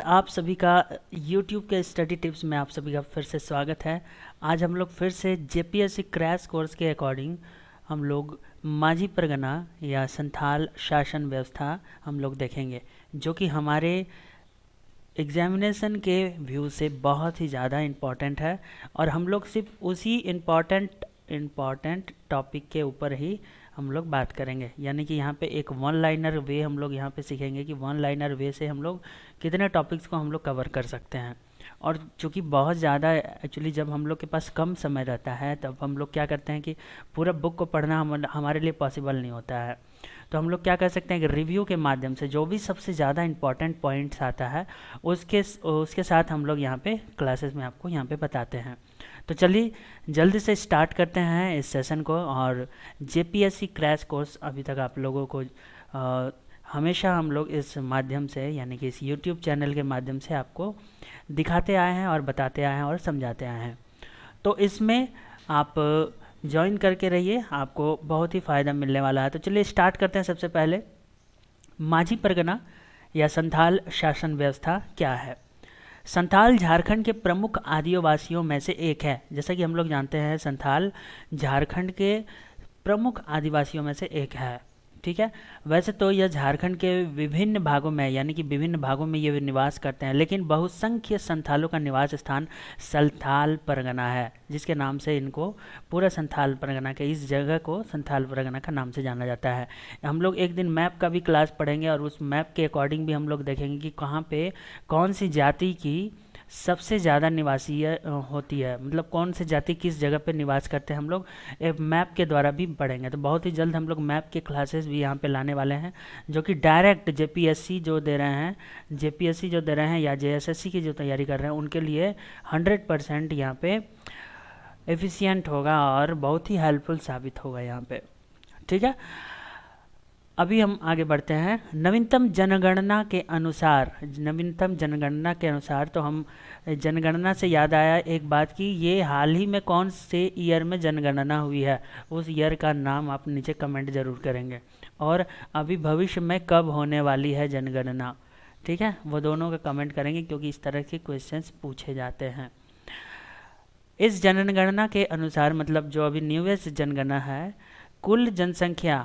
आप सभी का YouTube के स्टडी टिप्स में आप सभी का फिर से स्वागत है आज हम लोग फिर से जेपीएससी क्रैश कोर्स के अकॉर्डिंग हम लोग माझी परगना या संथाल शासन व्यवस्था हम लोग देखेंगे जो कि हमारे एग्जामिनेशन के व्यू से बहुत ही ज़्यादा इम्पॉर्टेंट है और हम लोग सिर्फ उसी इम्पॉर्टेंट इम्पॉर्टेंट टॉपिक के ऊपर ही हम लोग बात करेंगे यानी कि यहाँ पे एक वन लाइनर वे हम लोग यहाँ पे सीखेंगे कि वन लाइनर वे से हम लोग कितने टॉपिक्स को हम लोग कवर कर सकते हैं और चूँकि बहुत ज़्यादा एक्चुअली जब हम लोग के पास कम समय रहता है तब हम लोग क्या करते हैं कि पूरा बुक को पढ़ना हम हमारे लिए पॉसिबल नहीं होता है तो हम लोग क्या कर सकते हैं कि रिव्यू के माध्यम से जो भी सबसे ज़्यादा इंपॉर्टेंट पॉइंट्स आता है उसके उसके साथ हम लोग यहाँ पे क्लासेस में आपको यहाँ पे बताते हैं तो चलिए जल्दी से स्टार्ट करते हैं इस सेशन को और जेपीएससी क्रैश कोर्स अभी तक आप लोगों को आ, हमेशा हम लोग इस माध्यम से यानी कि इस यूट्यूब चैनल के माध्यम से आपको दिखाते आए हैं और बताते आए हैं और समझाते आए हैं तो इसमें आप ज्वाइन करके रहिए आपको बहुत ही फ़ायदा मिलने वाला है तो चलिए स्टार्ट करते हैं सबसे पहले माझी परगना या संथाल शासन व्यवस्था क्या है संथाल झारखंड के प्रमुख आदिवासियों में से एक है जैसा कि हम लोग जानते हैं संथाल झारखंड के प्रमुख आदिवासियों में से एक है ठीक है वैसे तो यह झारखंड के विभिन्न भागों में यानी कि विभिन्न भागों में ये निवास करते हैं लेकिन बहुसंख्य संथालों का निवास स्थान संथाल परगना है जिसके नाम से इनको पूरा संथाल परगना के इस जगह को संथाल परगना का नाम से जाना जाता है हम लोग एक दिन मैप का भी क्लास पढ़ेंगे और उस मैप के अकॉर्डिंग भी हम लोग देखेंगे कि कहाँ पर कौन सी जाति की सबसे ज़्यादा निवासी होती है मतलब कौन से जाति किस जगह पे निवास करते हैं हम लोग एक मैप के द्वारा भी पढ़ेंगे तो बहुत ही जल्द हम लोग मैप के क्लासेस भी यहाँ पे लाने वाले हैं जो कि डायरेक्ट जेपीएससी जो दे रहे हैं जेपीएससी जो दे रहे हैं या जेएसएससी की जो तैयारी कर रहे हैं उनके लिए हंड्रेड परसेंट यहाँ पर एफिशिएंट होगा और बहुत ही हेल्पफुल साबित होगा यहाँ पर ठीक है अभी हम आगे बढ़ते हैं नवीनतम जनगणना के अनुसार नवीनतम जनगणना के अनुसार तो हम जनगणना से याद आया एक बात कि ये हाल ही में कौन से ईयर में जनगणना हुई है उस ईयर का नाम आप नीचे कमेंट ज़रूर करेंगे और अभी भविष्य में कब होने वाली है जनगणना ठीक है वो दोनों का कमेंट करेंगे क्योंकि इस तरह के क्वेश्चंस पूछे जाते हैं इस जनगणना के अनुसार मतलब जो अभी न्यूएस्ट जनगणना है कुल जनसंख्या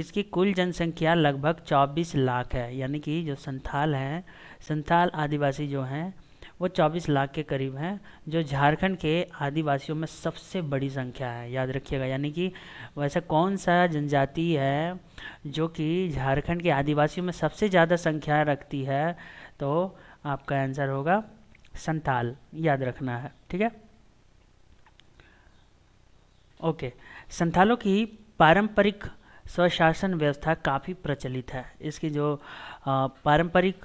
इसकी कुल जनसंख्या लगभग 24 लाख है यानी कि जो संथाल हैं संथाल आदिवासी जो हैं वो 24 लाख के करीब हैं जो झारखंड के आदिवासियों में सबसे बड़ी संख्या है याद रखिएगा यानी कि वैसा कौन सा जनजाति है जो कि झारखंड के आदिवासियों में सबसे ज़्यादा संख्या रखती है तो आपका आंसर होगा संथाल याद रखना है ठीक है ओके संथालों की पारंपरिक स्वशासन व्यवस्था काफ़ी प्रचलित है इसकी जो पारंपरिक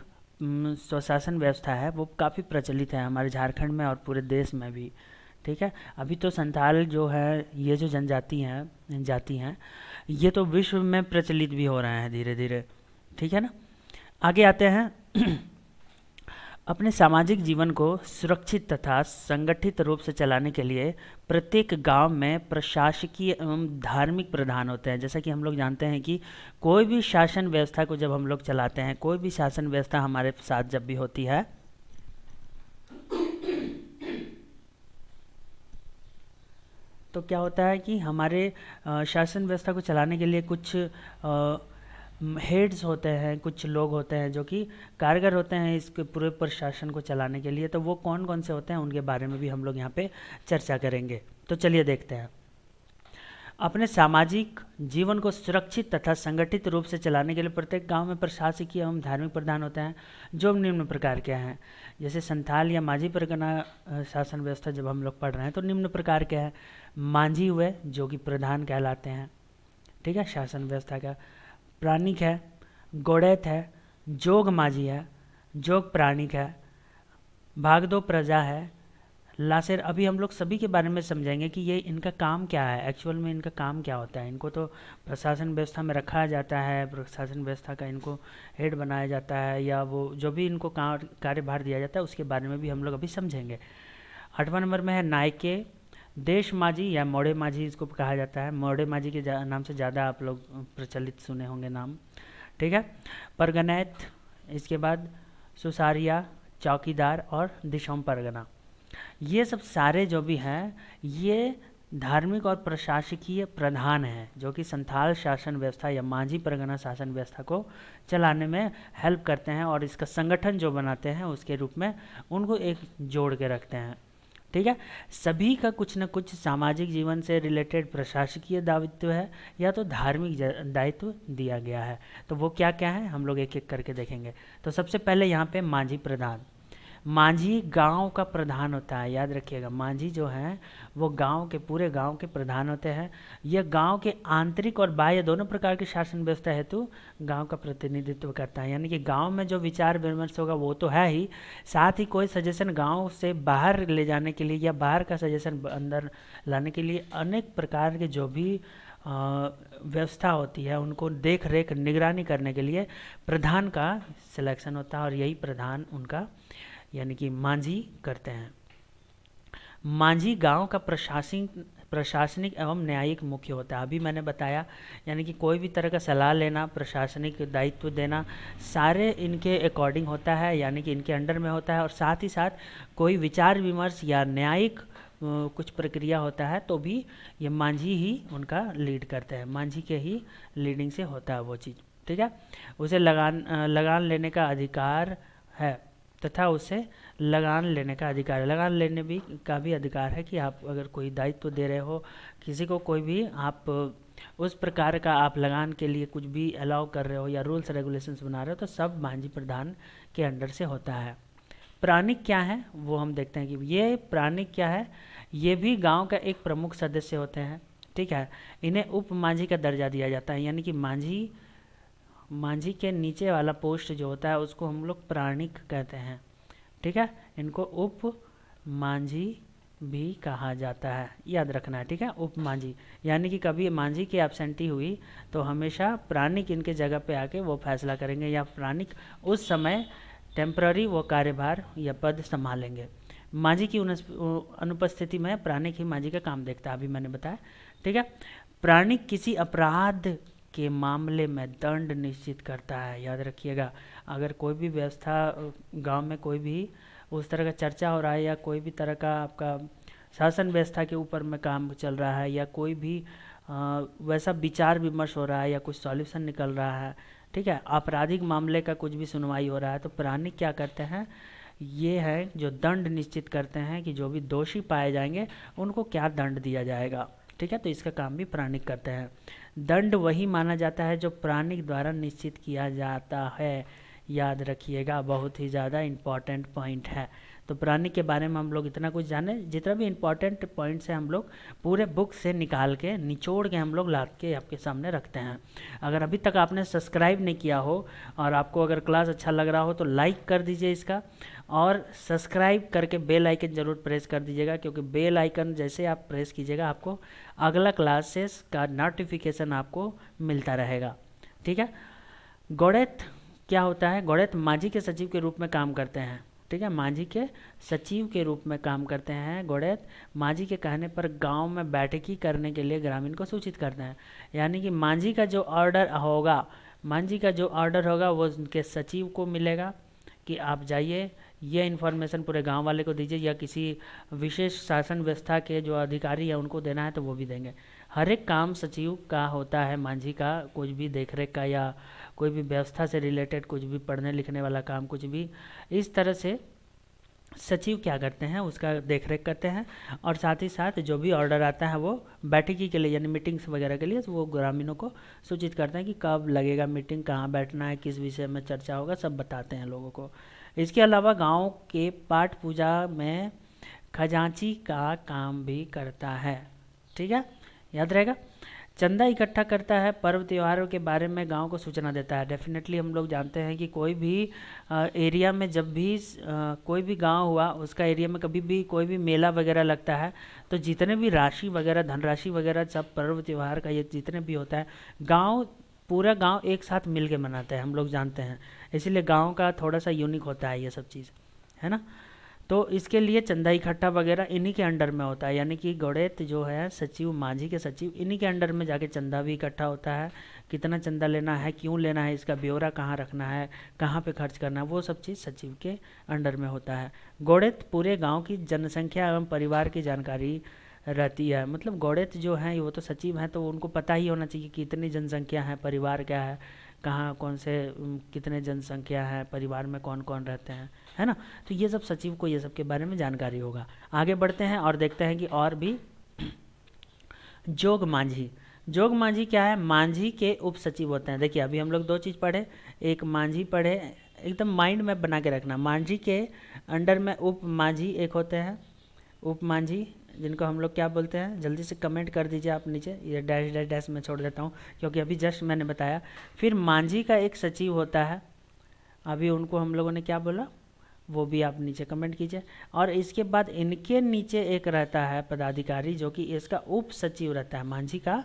स्वशासन व्यवस्था है वो काफ़ी प्रचलित है हमारे झारखंड में और पूरे देश में भी ठीक है अभी तो संथाल जो है ये जो जनजाति हैं जाति हैं ये तो विश्व में प्रचलित भी हो रहे हैं धीरे धीरे ठीक है ना आगे आते हैं अपने सामाजिक जीवन को सुरक्षित तथा संगठित रूप से चलाने के लिए प्रत्येक गांव में प्रशासकीय एवं धार्मिक प्रधान होते हैं जैसा कि हम लोग जानते हैं कि कोई भी शासन व्यवस्था को जब हम लोग चलाते हैं कोई भी शासन व्यवस्था हमारे साथ जब भी होती है तो क्या होता है कि हमारे शासन व्यवस्था को चलाने के लिए कुछ आ, हेड्स होते हैं कुछ लोग होते हैं जो कि कारगर होते हैं इसके पूरे प्रशासन को चलाने के लिए तो वो कौन कौन से होते हैं उनके बारे में भी हम लोग यहाँ पे चर्चा करेंगे तो चलिए देखते हैं अपने सामाजिक जीवन को सुरक्षित तथा संगठित रूप से चलाने के लिए प्रत्येक गांव में प्रशासकीय एवं धार्मिक प्रधान होते हैं जो निम्न प्रकार के हैं जैसे संथाल या माझी परगना शासन व्यवस्था जब हम लोग पढ़ रहे हैं तो निम्न प्रकार के हैं मांझी हुए जो कि प्रधान कहलाते हैं ठीक है शासन व्यवस्था का प्राणिक है गौड़ैत है जोग माझी है जोग प्राणिक है भाग दो प्रजा है लासेर अभी हम लोग सभी के बारे में समझेंगे कि ये इनका काम क्या है एक्चुअल में इनका काम क्या होता है इनको तो प्रशासन व्यवस्था में रखा जाता है प्रशासन व्यवस्था का इनको हेड बनाया जाता है या वो जो भी इनको कार्यभार दिया जाता है उसके बारे में भी हम लोग अभी समझेंगे आठवां नंबर में है नायके देश माझी या मोड़े माझी इसको कहा जाता है मोड़े माझी के नाम से ज़्यादा आप लोग प्रचलित सुने होंगे नाम ठीक है परगनैत इसके बाद सुसारिया चौकीदार और दिशम परगना ये सब सारे जो भी हैं ये धार्मिक और प्रशासकीय प्रधान हैं जो कि संथाल शासन व्यवस्था या मांझी परगना शासन व्यवस्था को चलाने में हेल्प करते हैं और इसका संगठन जो बनाते हैं उसके रूप में उनको एक जोड़ के रखते हैं ठीक है सभी का कुछ न कुछ सामाजिक जीवन से रिलेटेड प्रशासकीय दायित्व है या तो धार्मिक दायित्व दिया गया है तो वो क्या क्या है हम लोग एक एक करके देखेंगे तो सबसे पहले यहाँ पे मांझी प्रधान मांझी गांव का प्रधान होता है याद रखिएगा मांझी जो है वो गांव के पूरे गांव के प्रधान होते हैं यह गांव के आंतरिक और बाह्य दोनों प्रकार की शासन व्यवस्था हेतु गांव का प्रतिनिधित्व करता है यानी कि गांव में जो विचार विमर्श होगा वो तो है ही साथ ही कोई सजेशन गांव से बाहर ले जाने के लिए या बाहर का सजेशन अंदर लाने के लिए अनेक प्रकार के जो भी व्यवस्था होती है उनको देख रेख निगरानी करने के लिए प्रधान का सिलेक्शन होता है और यही प्रधान उनका यानी कि मांझी करते हैं मांझी गांव का प्रशासनिक प्रशासनिक एवं न्यायिक मुख्य होता है अभी मैंने बताया यानी कि कोई भी तरह का सलाह लेना प्रशासनिक दायित्व देना सारे इनके अकॉर्डिंग होता है यानी कि इनके अंडर में होता है और साथ ही साथ कोई विचार विमर्श या न्यायिक कुछ प्रक्रिया होता है तो भी ये मांझी ही उनका लीड करते हैं मांझी के ही लीडिंग से होता है वो चीज़ ठीक है उसे लगान लगान लेने का अधिकार है तथा उसे लगान लेने का अधिकार है लगान लेने भी का भी अधिकार है कि आप अगर कोई दायित्व तो दे रहे हो किसी को कोई भी आप उस प्रकार का आप लगान के लिए कुछ भी अलाउ कर रहे हो या रूल्स रेगुलेशंस बना रहे हो तो सब मांझी प्रधान के अंडर से होता है प्राणिक क्या है वो हम देखते हैं कि ये प्राणिक क्या है ये भी गांव का एक प्रमुख सदस्य होते हैं ठीक है इन्हें उप मांझी का दर्जा दिया जाता है यानी कि मांझी मांझी के नीचे वाला पोस्ट जो होता है उसको हम लोग प्राणिक कहते हैं ठीक है इनको उप मांझी भी कहा जाता है याद रखना है ठीक है उप मांझी यानी कि कभी मांझी की एबसेंटी हुई तो हमेशा प्राणिक इनके जगह पे आके वो फैसला करेंगे या प्राणिक उस समय टेम्प्ररी वो कार्यभार या पद संभालेंगे मांझी की अनुपस्थिति में प्राणिक ही मांझी का काम देखता है अभी मैंने बताया ठीक है प्राणिक किसी अपराध के मामले में दंड निश्चित करता है याद रखिएगा अगर कोई भी व्यवस्था गांव में कोई भी उस तरह का चर्चा हो रहा है या कोई भी तरह का आपका शासन व्यवस्था के ऊपर में काम चल रहा है या कोई भी आ, वैसा विचार विमर्श हो रहा है या कुछ सॉल्यूशन निकल रहा है ठीक है आपराधिक मामले का कुछ भी सुनवाई हो रहा है तो पौराणिक क्या करते हैं ये है जो दंड निश्चित करते हैं कि जो भी दोषी पाए जाएंगे उनको क्या दंड दिया जाएगा ठीक है तो इसका काम भी प्राणिक करता है दंड वही माना जाता है जो प्राणिक द्वारा निश्चित किया जाता है याद रखिएगा बहुत ही ज़्यादा इम्पॉर्टेंट पॉइंट है तो प्राणी के बारे में हम लोग इतना कुछ जाने जितना भी इम्पोर्टेंट पॉइंट्स हैं हम लोग पूरे बुक से निकाल के निचोड़ के हम लोग लाद के आपके सामने रखते हैं अगर अभी तक आपने सब्सक्राइब नहीं किया हो और आपको अगर क्लास अच्छा लग रहा हो तो लाइक कर दीजिए इसका और सब्सक्राइब करके बेल आइकन ज़रूर प्रेस कर दीजिएगा क्योंकि बेल आइकन जैसे आप प्रेस कीजिएगा आपको अगला क्लासेस का नोटिफिकेशन आपको मिलता रहेगा ठीक है गौड़ेथ क्या होता है गौड़ेथ माजी के सचिव के रूप में काम करते हैं ठीक है मांझी के सचिव के रूप में काम करते हैं गोडेत मांझी के कहने पर गांव में बैठकी करने के लिए ग्रामीण को सूचित करते हैं यानी कि मांझी का जो ऑर्डर होगा मांझी का जो ऑर्डर होगा वो उनके सचिव को मिलेगा कि आप जाइए यह इन्फॉर्मेशन पूरे गांव वाले को दीजिए या किसी विशेष शासन व्यवस्था के जो अधिकारी है उनको देना है तो वो भी देंगे हर एक काम सचिव का होता है मांझी का कुछ भी देखरेख का या कोई भी व्यवस्था से रिलेटेड कुछ भी पढ़ने लिखने वाला काम कुछ भी इस तरह से सचिव क्या करते हैं उसका देखरेख करते हैं और साथ ही साथ जो भी ऑर्डर आता है वो बैठकी के लिए यानी मीटिंग्स वगैरह के लिए वो ग्रामीणों को सूचित करते हैं कि कब लगेगा मीटिंग कहाँ बैठना है किस विषय में चर्चा होगा सब बताते हैं लोगों को इसके अलावा गांव के पाठ पूजा में खजांची का काम भी करता है ठीक है याद रहेगा चंदा इकट्ठा करता है पर्व त्योहारों के बारे में गांव को सूचना देता है डेफिनेटली हम लोग जानते हैं कि कोई भी एरिया में जब भी कोई भी गांव हुआ उसका एरिया में कभी भी कोई भी मेला वगैरह लगता है तो जितने भी राशि वगैरह धनराशि वगैरह सब पर्व त्यौहार का ये जितने भी होता है गांव पूरा गांव एक साथ मिल के मनाते हैं हम लोग जानते हैं इसीलिए गांव का थोड़ा सा यूनिक होता है ये सब चीज़ है ना तो इसके लिए चंदा इकट्ठा वगैरह इन्हीं के अंडर में होता है यानी कि गौड़ेत जो है सचिव माझी के सचिव इन्हीं के अंडर में जाके चंदा भी इकट्ठा होता है कितना चंदा लेना है क्यों लेना है इसका ब्यौरा कहाँ रखना है कहाँ पे खर्च करना है वो सब चीज़ सचिव के अंडर में होता है गौड़ेत पूरे गाँव की जनसंख्या एवं परिवार की जानकारी रहती है मतलब गौड़ित जो हैं वो तो सचिव हैं तो उनको पता ही होना चाहिए कि इतनी जनसंख्या है परिवार क्या है कहाँ कौन से कितने जनसंख्या है परिवार में कौन कौन रहते हैं है ना तो ये सब सचिव को ये सब के बारे में जानकारी होगा आगे बढ़ते हैं और देखते हैं कि और भी जोग मांझी जोग मांझी क्या है मांझी के उप सचिव होते हैं देखिए अभी हम लोग दो चीज़ पढ़े एक मांझी पढ़े एकदम माइंड में बना के रखना मांझी के अंडर में उप मांझी एक होते हैं उप मांझी जिनको हम लोग क्या बोलते हैं जल्दी से कमेंट कर दीजिए आप नीचे ये डैश डैश डैश मैं छोड़ देता हूँ क्योंकि अभी जस्ट मैंने बताया फिर मांझी का एक सचिव होता है अभी उनको हम लोगों ने क्या बोला वो भी आप नीचे कमेंट कीजिए और इसके बाद इनके नीचे एक रहता है पदाधिकारी जो कि इसका उप सचिव रहता है मांझी का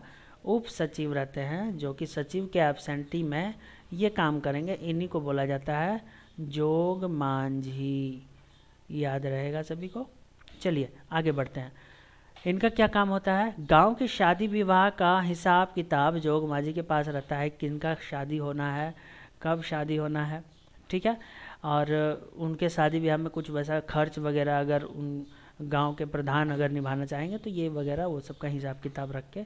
उप सचिव रहते हैं जो कि सचिव के एबसेंटी में ये काम करेंगे इन्हीं को बोला जाता है जोग मांझी याद रहेगा सभी को चलिए आगे बढ़ते हैं इनका क्या काम होता है गांव की शादी विवाह का हिसाब किताब जोग माझी के पास रहता है किनका शादी होना है कब शादी होना है ठीक है और उनके शादी विवाह में कुछ वैसा खर्च वगैरह अगर उन गांव के प्रधान अगर निभाना चाहेंगे तो ये वगैरह वो सब का हिसाब किताब रख के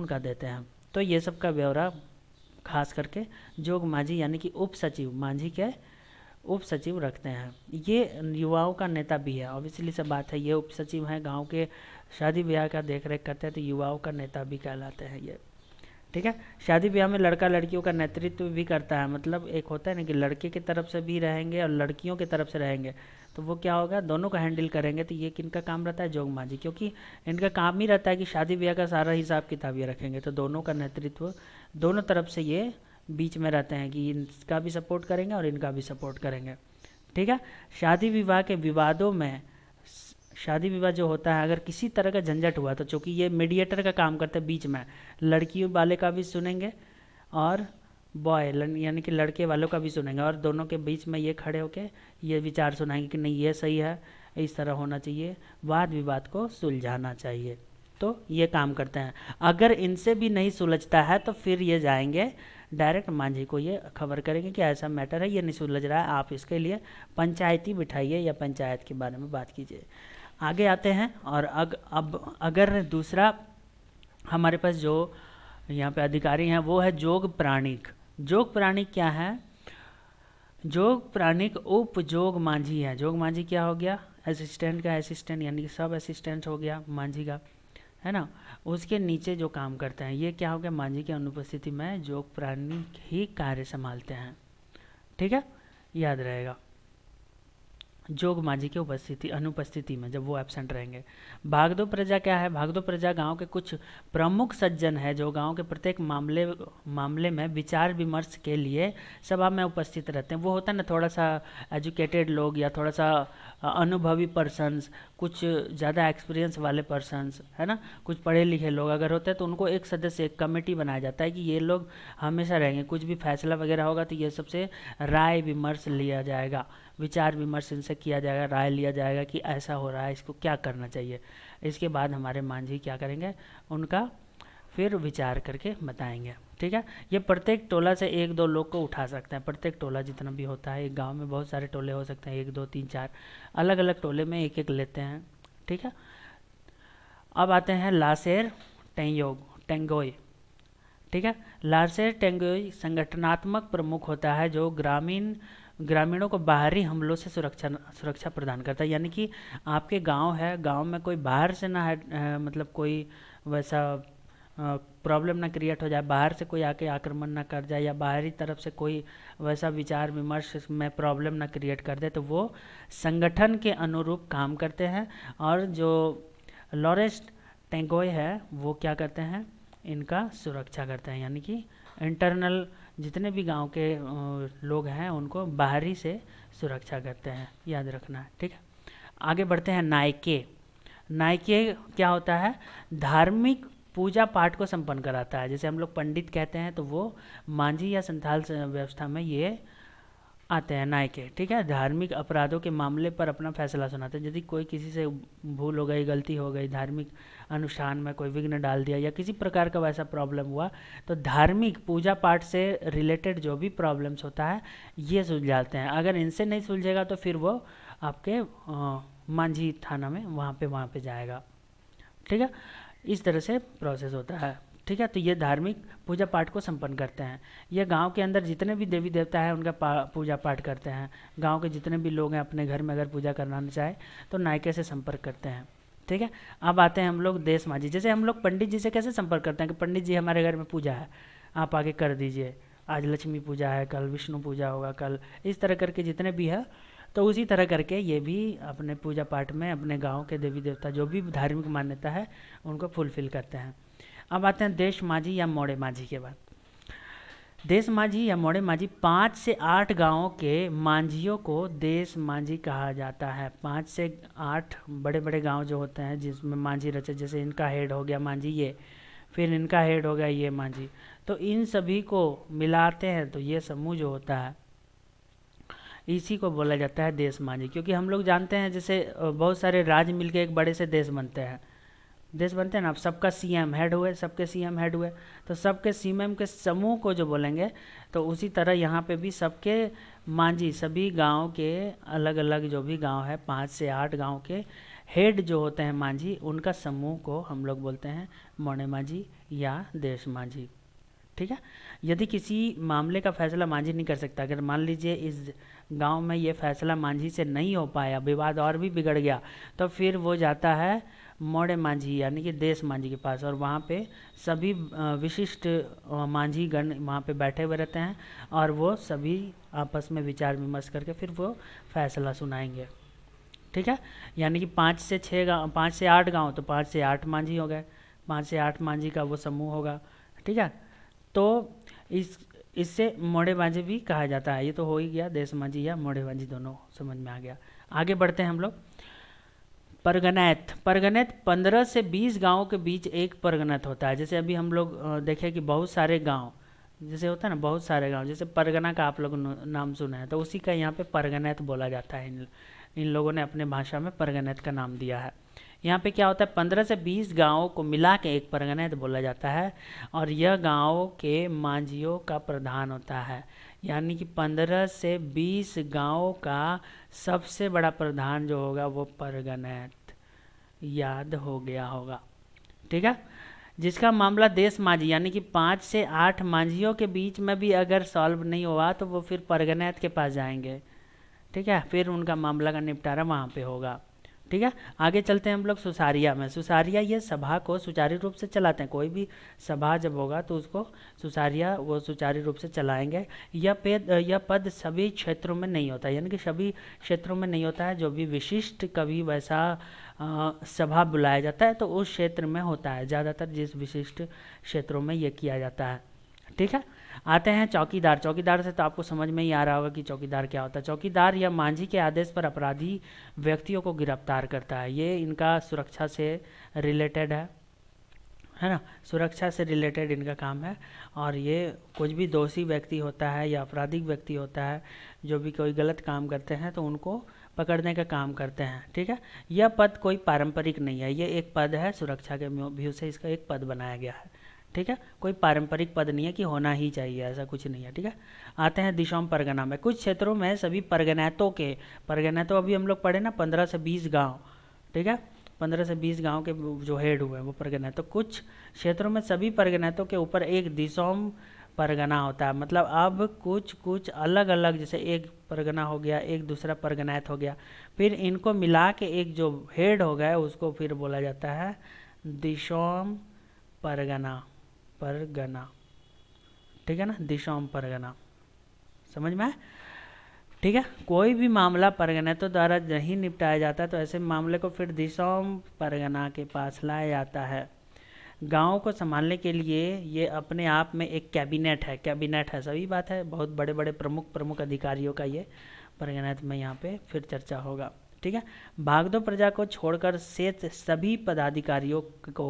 उनका देते हैं तो ये सब का ब्यौरा खास करके जोग माझी यानी कि उप सचिव मांझी के उप सचिव रखते हैं ये युवाओं का नेता भी है ऑब्वियसली सब बात है ये उप सचिव हैं गाँव के शादी ब्याह का देख रेख करते हैं तो युवाओं का नेता भी कहलाते हैं ये ठीक है शादी ब्याह में लड़का लड़कियों का नेतृत्व भी करता है मतलब एक होता है ना कि लड़के की तरफ से भी रहेंगे और लड़कियों की तरफ से रहेंगे तो वो क्या होगा दोनों का हैंडल करेंगे तो ये किन का काम रहता है जोगमा जी क्योंकि इनका काम ही रहता है कि शादी ब्याह का सारा हिसाब किताब ये रखेंगे तो दोनों का नेतृत्व दोनों तरफ से ये बीच में रहते हैं कि इनका भी सपोर्ट करेंगे और इनका भी सपोर्ट करेंगे ठीक है शादी विवाह के विवादों में शादी विवाह जो होता है अगर किसी तरह का झंझट हुआ तो चूँकि ये मीडिएटर का काम करते हैं बीच में लड़कियों वाले का भी सुनेंगे और बॉय यानी कि लड़के वालों का भी सुनेंगे और दोनों के बीच में ये खड़े होकर ये विचार सुनाएंगे कि नहीं ये सही है इस तरह होना चाहिए वाद विवाद को सुलझाना चाहिए तो ये काम करते हैं अगर इनसे भी नहीं सुलझता है तो फिर ये जाएंगे डायरेक्ट मांझी को ये खबर करेंगे कि ऐसा मैटर है ये नहीं सुलझ रहा है आप इसके लिए पंचायती बिठाइए या पंचायत के बारे में बात कीजिए आगे आते हैं और अग अब अगर दूसरा हमारे पास जो यहाँ पे अधिकारी हैं वो है जोग प्राणिक जोग प्राणिक क्या है जोग प्राणिक जोग मांझी है जोग मांझी क्या हो गया असिस्टेंट का असिस्टेंट यानी कि सब असिस्टेंट हो गया मांझी का है ना उसके नीचे जो काम करते हैं ये क्या हो गया मांझी की अनुपस्थिति में जो प्राणी ही कार्य संभालते हैं ठीक है याद रहेगा जोग माझी की उपस्थिति अनुपस्थिति में जब वो एबसेंट रहेंगे भागदो प्रजा क्या है भागदो प्रजा गांव के कुछ प्रमुख सज्जन है जो गांव के प्रत्येक मामले मामले में विचार विमर्श के लिए सभा में उपस्थित रहते हैं वो होता है ना थोड़ा सा एजुकेटेड लोग या थोड़ा सा अनुभवी पर्सनस कुछ ज़्यादा एक्सपीरियंस वाले पर्सनस है ना कुछ पढ़े लिखे लोग अगर होते हैं तो उनको एक सदस्य एक कमेटी बनाया जाता है कि ये लोग हमेशा रहेंगे कुछ भी फैसला वगैरह होगा तो ये सबसे राय विमर्श लिया जाएगा विचार विमर्श इनसे किया जाएगा राय लिया जाएगा कि ऐसा हो रहा है इसको क्या करना चाहिए इसके बाद हमारे मांझी क्या करेंगे उनका फिर विचार करके बताएंगे ठीक है ये प्रत्येक टोला से एक दो लोग को उठा सकते हैं प्रत्येक टोला जितना भी होता है एक गांव में बहुत सारे टोले हो सकते हैं एक दो तीन चार अलग अलग टोले में एक एक लेते हैं ठीक है अब आते हैं लासेर टेंग टेंगोई ठीक है लाशेर टेंगोई संगठनात्मक प्रमुख होता है जो ग्रामीण ग्रामीणों को बाहरी हमलों से सुरक्षा सुरक्षा प्रदान करता है यानी कि आपके गांव है गांव में कोई बाहर से ना है मतलब कोई वैसा प्रॉब्लम ना क्रिएट हो जाए बाहर से कोई आके आक्रमण ना कर जाए या बाहरी तरफ से कोई वैसा विचार विमर्श में प्रॉब्लम ना क्रिएट कर दे तो वो संगठन के अनुरूप काम करते हैं और जो लॉरेस्ट टेंगोय है वो क्या करते हैं इनका सुरक्षा करते हैं यानी कि इंटरनल जितने भी गांव के लोग हैं उनको बाहरी से सुरक्षा करते हैं याद रखना ठीक है आगे बढ़ते हैं नायके नायके क्या होता है धार्मिक पूजा पाठ को संपन्न कराता है जैसे हम लोग पंडित कहते हैं तो वो मांझी या संथाल व्यवस्था में ये आते हैं न्याय के ठीक है धार्मिक अपराधों के मामले पर अपना फैसला सुनाते हैं यदि कोई किसी से भूल हो गई गलती हो गई धार्मिक अनुष्ठान में कोई विघ्न डाल दिया या किसी प्रकार का वैसा प्रॉब्लम हुआ तो धार्मिक पूजा पाठ से रिलेटेड जो भी प्रॉब्लम्स होता है ये सुलझाते हैं अगर इनसे नहीं सुलझेगा तो फिर वो आपके मांझी थाना में वहाँ पर वहाँ पर जाएगा ठीक है इस तरह से प्रोसेस होता है ठीक है तो ये धार्मिक पूजा पाठ को संपन्न करते हैं ये गांव के अंदर जितने भी देवी देवता हैं उनका पूजा पाठ करते हैं गांव के जितने भी लोग हैं अपने घर में अगर पूजा करना चाहे तो नायके से संपर्क करते हैं ठीक है अब आते हैं हम लोग देश माझी जैसे हम लोग पंडित जी से कैसे संपर्क करते हैं कि पंडित जी हमारे घर में पूजा है आप आगे कर दीजिए आज लक्ष्मी पूजा है कल विष्णु पूजा होगा कल इस तरह करके जितने भी है तो उसी तरह करके ये भी अपने पूजा पाठ में अपने गांव के देवी देवता जो भी धार्मिक मान्यता है उनको फुलफिल करते हैं अब आते हैं देश माझी या मोड़े माझी के बाद देश माझी या मोड़े माझी पाँच से आठ गांवों के मांझियों को देश माझी कहा जाता है पाँच से आठ बड़े बड़े गांव जो होते हैं जिसमें मांझी रचे जैसे इनका हेड हो गया मांझी ये फिर इनका हेड हो गया ये मांझी तो इन सभी को मिलाते हैं तो ये समूह जो होता है इसी को बोला जाता है देश मांझी क्योंकि हम लोग जानते हैं जैसे बहुत सारे राज्य मिलके एक बड़े से देश बनते हैं देश बनते हैं ना आप सबका सी एम हेड हुए सबके सी एम हेड हुए तो सबके सी एम के समूह को जो बोलेंगे तो उसी तरह यहाँ पे भी सबके मांझी सभी गांव के अलग अलग जो भी गांव है पाँच से आठ गांव के हेड जो होते हैं मांझी उनका समूह को हम लोग बोलते हैं मोने मांझी या देश मांझी ठीक है यदि किसी मामले का फैसला मांझी नहीं कर सकता अगर मान लीजिए इस गाँव में ये फैसला मांझी से नहीं हो पाया विवाद और भी बिगड़ गया तो फिर वो जाता है मौड़े मांझी यानी कि देश मांझी के पास और वहाँ पे सभी विशिष्ट मांझी गण वहाँ पे बैठे हुए रहते हैं और वो सभी आपस में विचार विमर्श करके फिर वो फैसला सुनाएंगे ठीक है यानी कि पाँच से छः गाँव पाँच से आठ गाँव तो पाँच से आठ मांझी हो गए पाँच से आठ मांझी का वो समूह होगा ठीक है तो इस इससे मोड़े मांझी भी कहा जाता है ये तो हो ही गया देश मांझी या मोड़े मांझी दोनों समझ में आ गया आगे बढ़ते हैं हम लोग परगनैत परगनैत पंद्रह से बीस गाँव के बीच एक परगनत होता है जैसे अभी हम लोग देखें कि बहुत सारे गाँव जैसे होता है ना बहुत सारे गांव जैसे परगना का आप लोग नाम सुना है तो उसी का यहाँ पे परगनैत बोला जाता है इन इन लोगों ने अपने भाषा में परगनैत का नाम दिया है यहाँ पे क्या होता है पंद्रह से बीस गाँव को मिला के एक परगनैत बोला जाता है और यह गाँव के मांझियों का प्रधान होता है यानी कि पंद्रह से बीस गांव का सबसे बड़ा प्रधान जो होगा वो परगनैत याद हो गया होगा ठीक है जिसका मामला देश मांझी यानी कि पाँच से आठ मांझियों के बीच में भी अगर सॉल्व नहीं हुआ तो वो फिर परगनैत के पास जाएंगे ठीक है फिर उनका मामला का निपटारा वहाँ पे होगा ठीक है आगे चलते हैं हम लोग सुसारिया में सुसारिया ये सभा को सुचारू रूप से चलाते हैं कोई भी सभा जब होगा तो उसको सुसारिया वो सुचारू रूप से चलाएंगे यह पेद यह पद सभी क्षेत्रों में नहीं होता यानी कि सभी क्षेत्रों में नहीं होता है जो भी विशिष्ट कवि वैसा आ, सभा बुलाया जाता है तो उस क्षेत्र में होता है ज़्यादातर जिस विशिष्ट क्षेत्रों में ये किया जाता है ठीक है आते हैं चौकीदार चौकीदार से तो आपको समझ में ही आ रहा होगा कि चौकीदार क्या होता है चौकीदार या मांझी के आदेश पर अपराधी व्यक्तियों को गिरफ्तार करता है ये इनका सुरक्षा से रिलेटेड है है ना सुरक्षा से रिलेटेड इनका काम है और ये कुछ भी दोषी व्यक्ति होता है या आपराधिक व्यक्ति होता है जो भी कोई गलत काम करते हैं तो उनको पकड़ने का काम करते हैं ठीक है यह पद कोई पारंपरिक नहीं है ये एक पद है सुरक्षा के व्यू से इसका एक पद बनाया गया है ठीक है कोई पारंपरिक पद नहीं है कि होना ही चाहिए ऐसा कुछ नहीं है ठीक है आते हैं दिशाओं परगना में कुछ क्षेत्रों में सभी परगनैतों के परगनैतों अभी हम लोग पढ़े ना पंद्रह से बीस गाँव ठीक है पंद्रह से बीस गाँव के जो हेड हुए हैं वो परगना तो कुछ क्षेत्रों में सभी परगनैतों के ऊपर एक दिशोम परगना होता है मतलब अब कुछ कुछ अलग अलग जैसे एक परगना हो गया एक दूसरा परगनायत हो गया फिर इनको मिला के एक जो हेड हो गया उसको फिर बोला जाता है दिशोम परगना परगना ठीक है ना दिशोम परगना समझ में ठीक है कोई भी मामला परगना तो द्वारा नहीं निपटाया जाता तो ऐसे मामले को फिर दिशोम परगना के पास लाया जाता है गाँव को संभालने के लिए ये अपने आप में एक कैबिनेट है कैबिनेट है सभी बात है बहुत बड़े बड़े प्रमुख प्रमुख अधिकारियों का ये परगणित तो में यहाँ पे फिर चर्चा होगा ठीक है भागदो प्रजा को छोड़कर शेष सभी पदाधिकारियों को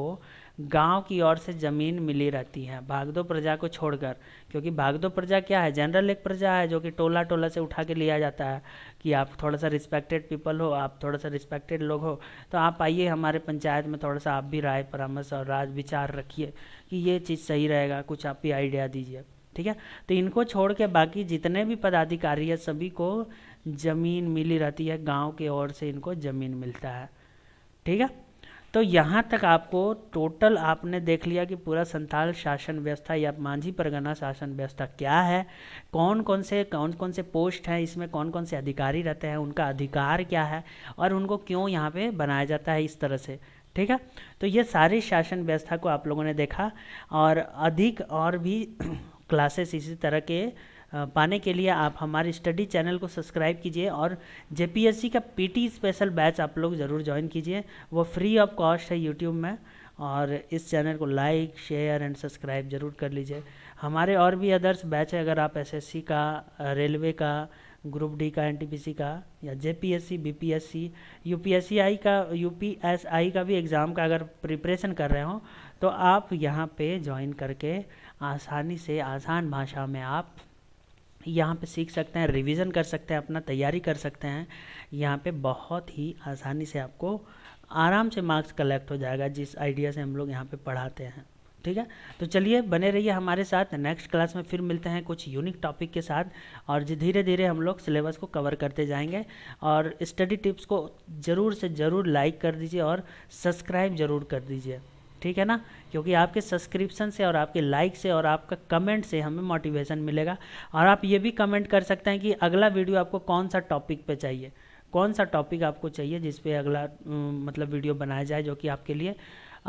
गांव की ओर से ज़मीन मिली रहती है भागदो प्रजा को छोड़कर क्योंकि भागदो प्रजा क्या है जनरल एक प्रजा है जो कि टोला टोला से उठा के लिया जाता है कि आप थोड़ा सा रिस्पेक्टेड पीपल हो आप थोड़ा सा रिस्पेक्टेड लोग हो तो आप आइए हमारे पंचायत में थोड़ा सा आप भी राय परामर्श और राज विचार रखिए कि ये चीज़ सही रहेगा कुछ आप भी आइडिया दीजिए ठीक है तो इनको छोड़ के बाकी जितने भी पदाधिकारी है सभी को ज़मीन मिली रहती है गांव के ओर से इनको ज़मीन मिलता है ठीक है तो यहाँ तक आपको टोटल आपने देख लिया कि पूरा संथाल शासन व्यवस्था या मांझी परगना शासन व्यवस्था क्या है कौन कौन से कौन कौन से पोस्ट हैं इसमें कौन कौन से अधिकारी रहते हैं उनका अधिकार क्या है और उनको क्यों यहाँ पे बनाया जाता है इस तरह से ठीक है तो ये सारी शासन व्यवस्था को आप लोगों ने देखा और अधिक और भी क्लासेस इसी तरह के पाने के लिए आप हमारे स्टडी चैनल को सब्सक्राइब कीजिए और जे का पीटी स्पेशल बैच आप लोग ज़रूर ज्वाइन कीजिए वो फ्री ऑफ कॉस्ट है यूट्यूब में और इस चैनल को लाइक शेयर एंड सब्सक्राइब ज़रूर कर लीजिए हमारे और भी अदर्स बैच है अगर आप एसएससी का रेलवे का ग्रुप डी का एनटीपीसी का या जेपीएससी बीपीएससी यूपीएससीआई का यूपीएसआई का भी एग्ज़ाम का अगर प्रिपरेशन कर रहे हो तो आप यहाँ पे ज्वाइन करके आसानी से आसान भाषा में आप यहाँ पे सीख सकते हैं रिवीजन कर सकते हैं अपना तैयारी कर सकते हैं यहाँ पे बहुत ही आसानी से आपको आराम से मार्क्स कलेक्ट हो जाएगा जिस आइडिया से हम लोग यहाँ पे पढ़ाते हैं ठीक है तो चलिए बने रहिए हमारे साथ नेक्स्ट क्लास में फिर मिलते हैं कुछ यूनिक टॉपिक के साथ और धीरे धीरे हम लोग सिलेबस को कवर करते जाएंगे और स्टडी टिप्स को ज़रूर से ज़रूर लाइक कर दीजिए और सब्सक्राइब ज़रूर कर दीजिए ठीक है ना क्योंकि आपके सब्सक्रिप्शन से और आपके लाइक से और आपका कमेंट से हमें मोटिवेशन मिलेगा और आप ये भी कमेंट कर सकते हैं कि अगला वीडियो आपको कौन सा टॉपिक पे चाहिए कौन सा टॉपिक आपको चाहिए जिस पे अगला मतलब वीडियो बनाया जाए जो कि आपके लिए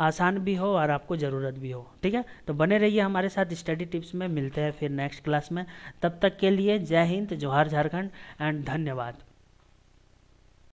आसान भी हो और आपको ज़रूरत भी हो ठीक है तो बने रहिए हमारे साथ स्टडी टिप्स में मिलते हैं फिर नेक्स्ट क्लास में तब तक के लिए जय हिंद जौहर झारखंड एंड धन्यवाद